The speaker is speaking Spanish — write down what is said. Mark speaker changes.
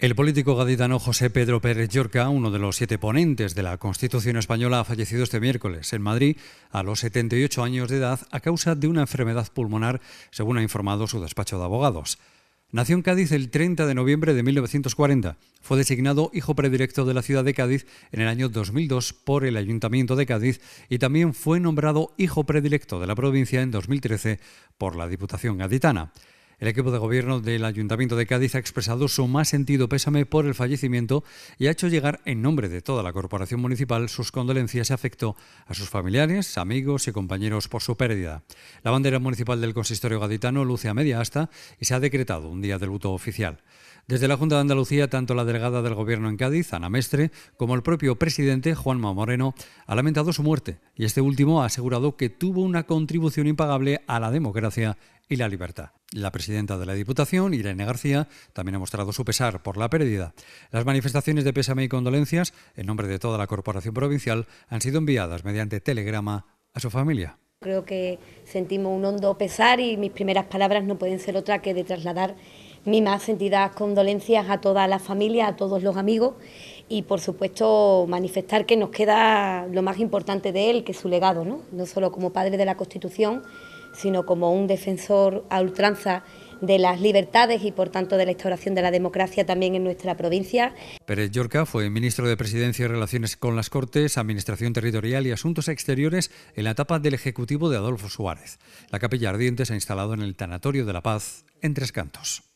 Speaker 1: El político gaditano José Pedro Pérez Llorca, uno de los siete ponentes de la Constitución Española, ha fallecido este miércoles en Madrid a los 78 años de edad a causa de una enfermedad pulmonar, según ha informado su despacho de abogados. Nació en Cádiz el 30 de noviembre de 1940. Fue designado hijo predilecto de la ciudad de Cádiz en el año 2002 por el Ayuntamiento de Cádiz y también fue nombrado hijo predilecto de la provincia en 2013 por la Diputación Gaditana. El equipo de gobierno del Ayuntamiento de Cádiz ha expresado su más sentido pésame por el fallecimiento y ha hecho llegar en nombre de toda la corporación municipal sus condolencias y afecto a sus familiares, amigos y compañeros por su pérdida. La bandera municipal del consistorio gaditano luce a media asta y se ha decretado un día de luto oficial. Desde la Junta de Andalucía, tanto la delegada del Gobierno en Cádiz, Ana Mestre, como el propio presidente, Juanma Moreno, ha lamentado su muerte y este último ha asegurado que tuvo una contribución impagable a la democracia y la libertad. La presidenta de la Diputación, Irene García, también ha mostrado su pesar por la pérdida. Las manifestaciones de pésame y condolencias, en nombre de toda la Corporación Provincial, han sido enviadas mediante telegrama a su familia.
Speaker 2: Creo que sentimos un hondo pesar y mis primeras palabras no pueden ser otra que de trasladar mis más sentidas condolencias a toda la familia, a todos los amigos y por supuesto manifestar que nos queda lo más importante de él, que es su legado, ¿no? no solo como padre de la Constitución, sino como un defensor a ultranza de las libertades y por tanto de la instauración de la democracia también en nuestra provincia.
Speaker 1: Pérez Llorca fue ministro de Presidencia y Relaciones con las Cortes, Administración Territorial y Asuntos Exteriores en la etapa del Ejecutivo de Adolfo Suárez. La Capilla Ardiente se ha instalado en el Tanatorio de la Paz en Tres Cantos.